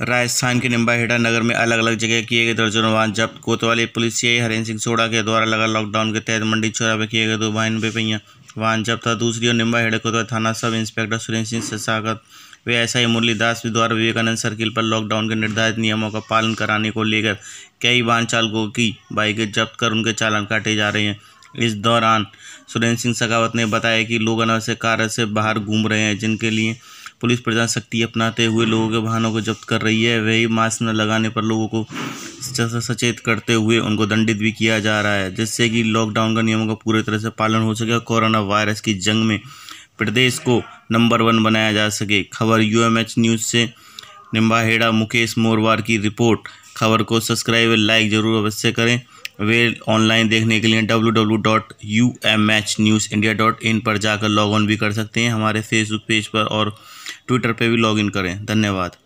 राजस्थान के निम्बाहेड़ा नगर में अलग अलग जगह किए गए दर्जनों वाहन जब्त कोतवाली पुलिस सीआई हरेंद्र सिंह सोड़ा के द्वारा लगा लॉकडाउन के तहत मंडी चौरा पर किए गए दो वाहन बेपैया वाहन जब्त था दूसरी ओर निम्बाहेड़ा कोतवाली थाना सब इंस्पेक्टर सुरेंद्र सिंह स्वागत वे एसआई मुरली दास द्वारा विवेकानंद सर्किल पर लॉकडाउन के निर्धारित नियमों का पालन कराने को लेकर कई वाहन चालकों की बाइकें जब्त कर उनके चालान काटे जा रहे हैं इस दौरान सुरेंद्र सिंह सखावत ने बताया कि लोग अनावश्यक कार्य से बाहर घूम रहे हैं जिनके लिए पुलिस प्रधान शक्ति अपनाते हुए लोगों के वाहनों को जब्त कर रही है वही मास्क न लगाने पर लोगों को सचेत करते हुए उनको दंडित भी किया जा रहा है जिससे कि लॉकडाउन का नियमों का पूरी तरह से पालन हो सके कोरोना वायरस की जंग में प्रदेश को नंबर वन बनाया जा सके खबर यू न्यूज़ से निम्बाहेड़ा मुकेश मोरवार की रिपोर्ट खबर को सब्सक्राइब लाइक ज़रूर अवश्य करें वे ऑनलाइन देखने के लिए डब्ल्यू पर जाकर लॉग ऑन भी कर सकते हैं हमारे फेसबुक पेज पर और ट्विटर पे भी लॉगिन करें धन्यवाद